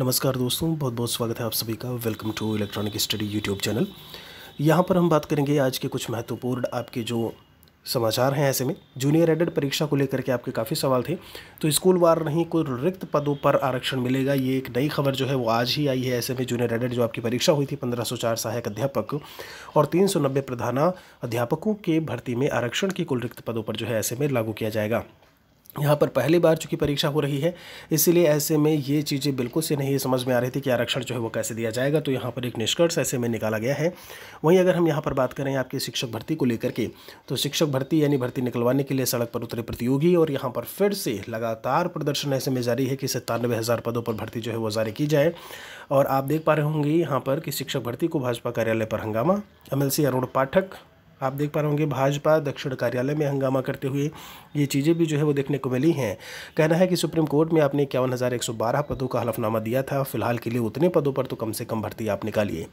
नमस्कार दोस्तों बहुत बहुत स्वागत है आप सभी का welcome to electronic study YouTube channel यहाँ पर हम बात करेंगे आज के कुछ महत्वपूर्ण आपके जो समाचार हैं ऐसे में जूनियर एडेड परीक्षा को लेकर के आपके काफ़ी सवाल थे तो स्कूल वार नहीं कोई रिक्त पदों पर आरक्षण मिलेगा ये एक नई खबर जो है वो आज ही आई है ऐसे में जूनियर एडेड जो आपकी परीक्षा हुई थी 1504 सहायक अध्यापक और 390 प्रधाना अध्यापकों के भर्ती में आरक्षण की कुल रिक्त पदों पर जो है ऐसे में लागू किया जाएगा यहाँ पर पहली बार चूँकि परीक्षा हो रही है इसीलिए ऐसे में ये चीज़ें बिल्कुल से नहीं समझ में आ रही थी कि आरक्षण जो है वो कैसे दिया जाएगा तो यहाँ पर एक निष्कर्ष ऐसे में निकाला गया है वहीं अगर हम यहाँ पर बात करें आपकी शिक्षक भर्ती को लेकर के तो शिक्षक भर्ती यानी भर्ती निकलवाने के लिए सड़क पर उतरे प्रतियोगी और यहाँ पर फिर से लगातार प्रदर्शन ऐसे में जारी है कि सत्तानवे हज़ार पदों पर भर्ती जो है वो जारी की जाए और आप देख पा रहे होंगे यहाँ पर कि शिक्षक भर्ती को भाजपा कार्यालय पर हंगामा एम अरुण पाठक आप देख पा रहे होंगे भाजपा दक्षिण कार्यालय में हंगामा करते हुए ये चीज़ें भी जो है वो देखने को मिली हैं कहना है कि सुप्रीम कोर्ट में आपने इक्यावन पदों का हलफनामा दिया था फिलहाल के लिए उतने पदों पर तो कम से कम भर्ती आप निकालिए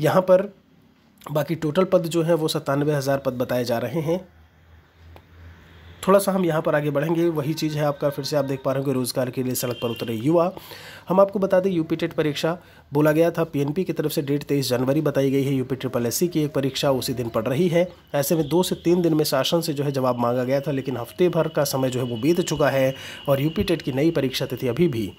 यहाँ पर बाकी टोटल पद जो हैं वो सत्तानवे हज़ार पद बताए जा रहे हैं थोड़ा सा हम यहाँ पर आगे बढ़ेंगे वही चीज़ है आपका फिर से आप देख पा रहे होंगे रोज़गार के लिए सड़क पर उतरे युवा हम आपको बता दें यूपी टेट परीक्षा बोला गया था पीएनपी की तरफ से डेट तेईस जनवरी बताई गई है यूपी ट्रिपल एस की एक परीक्षा उसी दिन पड़ रही है ऐसे में दो से तीन दिन में शासन से जो है जवाब मांगा गया था लेकिन हफ्ते भर का समय जो है वो बीत चुका है और यूपी टेट की नई परीक्षा तिथि अभी भी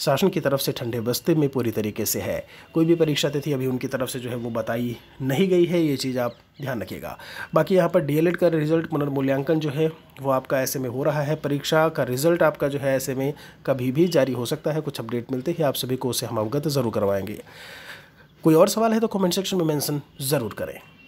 शासन की तरफ से ठंडे बस्ते में पूरी तरीके से है कोई भी परीक्षा तिथि अभी उनकी तरफ से जो है वो बताई नहीं गई है ये चीज़ आप ध्यान रखिएगा बाकी यहाँ पर डीएलएड का रिजल्ट पुनर्मूल्यांकन जो है वो आपका ऐसे में हो रहा है परीक्षा का रिजल्ट आपका जो है ऐसे में कभी भी जारी हो सकता है कुछ अपडेट मिलते ही आप सभी को उसे हम अवगत जरूर करवाएं पाएंगे कोई और सवाल है तो कमेंट सेक्शन में मेंशन ज़रूर करें